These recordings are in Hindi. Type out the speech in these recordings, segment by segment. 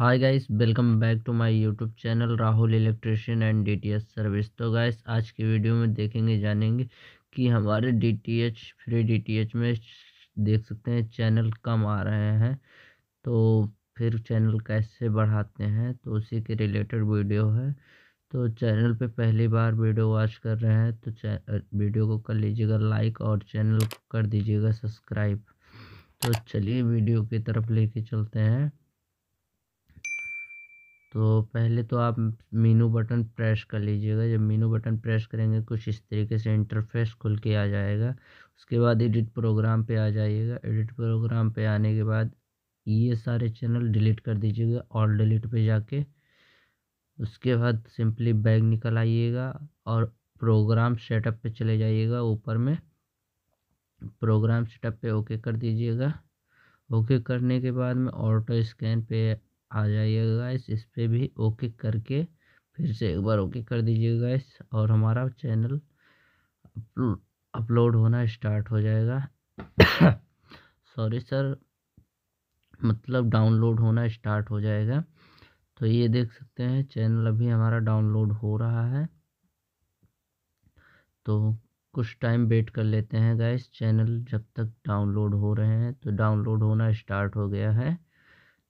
hi guys welcome back to my YouTube channel Rahul electrician and DTH service तो गाइस आज की वीडियो में देखेंगे जानेंगे कि हमारे डीटीएच फ्री डीटीएच में देख सकते हैं चैनल कम आ रहे हैं तो फिर चैनल कैसे बढ़ाते हैं तो उसी के रिलेटेड वीडियो है तो चैनल पे पहली बार वीडियो वॉच कर रहे हैं तो वीडियो को कर लीजिएगा लाइक और चैनल कर दीजिएगा सब्सक्राइब तो चलिए वीडियो की तरफ लेके चलते हैं तो पहले तो आप मीनू बटन प्रेस कर लीजिएगा जब मीनू बटन प्रेस करेंगे कुछ इस तरीके से इंटरफेस खुल के आ जाएगा उसके बाद एडिट प्रोग्राम पे आ जाइएगा एडिट प्रोग्राम पे आने के बाद ये सारे चैनल डिलीट कर दीजिएगा ऑल डिलीट पे जाके उसके बाद सिंपली बैग निकल आइएगा और प्रोग्राम सेटअप पे चले जाइएगा ऊपर में प्रोग्राम सेटअप पे ओके कर दीजिएगा ओके करने के बाद में ऑटो स्कैन पे आ जाइएगा गाइस इस पर भी ओके करके फिर से एक बार ओके कर दीजिएगा गाइस और हमारा चैनल अपलोड होना स्टार्ट हो जाएगा सॉरी सर मतलब डाउनलोड होना स्टार्ट हो जाएगा तो ये देख सकते हैं चैनल अभी हमारा डाउनलोड हो रहा है तो कुछ टाइम वेट कर लेते हैं गाइस चैनल जब तक डाउनलोड हो रहे हैं तो डाउनलोड होना स्टार्ट हो गया है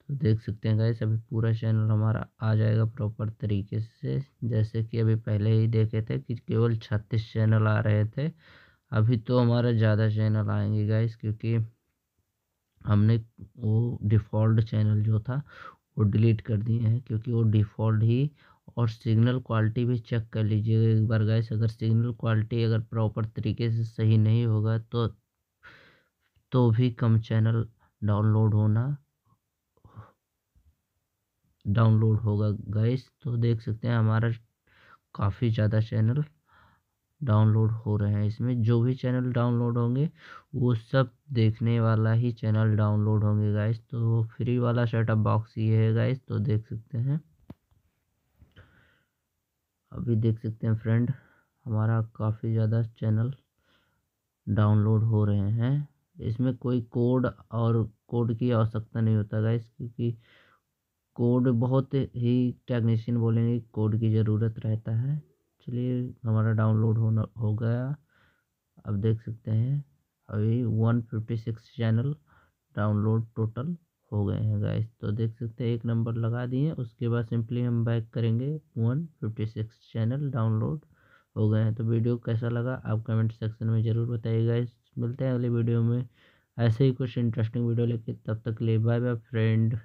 तो देख सकते हैं गाइस अभी पूरा चैनल हमारा आ जाएगा प्रॉपर तरीके से जैसे कि अभी पहले ही देखे थे कि केवल छत्तीस चैनल आ रहे थे अभी तो हमारा ज़्यादा चैनल आएंगे गाइस क्योंकि हमने वो डिफ़ॉल्ट चैनल जो था वो डिलीट कर दिए हैं क्योंकि वो डिफ़ॉल्ट ही और सिग्नल क्वालिटी भी चेक कर लीजिएगा एक बार गैस अगर सिग्नल क्वालिटी अगर प्रॉपर तरीके से सही नहीं होगा तो तो भी कम चैनल डाउनलोड होना डाउनलोड होगा गाइस तो देख सकते हैं हमारा काफ़ी ज़्यादा चैनल डाउनलोड हो रहे हैं इसमें जो भी चैनल डाउनलोड होंगे वो सब देखने वाला ही चैनल डाउनलोड होंगे गाइस तो फ्री वाला सेटअप बॉक्स ये है गाइस तो देख सकते हैं अभी देख सकते हैं फ्रेंड हमारा काफ़ी ज़्यादा चैनल डाउनलोड हो रहे हैं इसमें कोई कोड और कोड की आवश्यकता नहीं होता गाइस क्योंकि कोड बहुत ही टेक्नीशियन बोलेंगे कोड की ज़रूरत रहता है चलिए हमारा डाउनलोड होना हो गया अब देख सकते हैं अभी one fifty six channel download total हो गए हैं गाइस तो देख सकते हैं एक नंबर लगा दिए उसके बाद सिंपली हम बैक करेंगे one fifty six channel download हो गए हैं तो वीडियो कैसा लगा आप कमेंट सेक्शन में ज़रूर बताइए गाइस मिलते हैं अगले वीडियो में ऐसे ही कुछ इंटरेस्टिंग वीडियो लेके तब तक ले बाय बाय फ्रेंड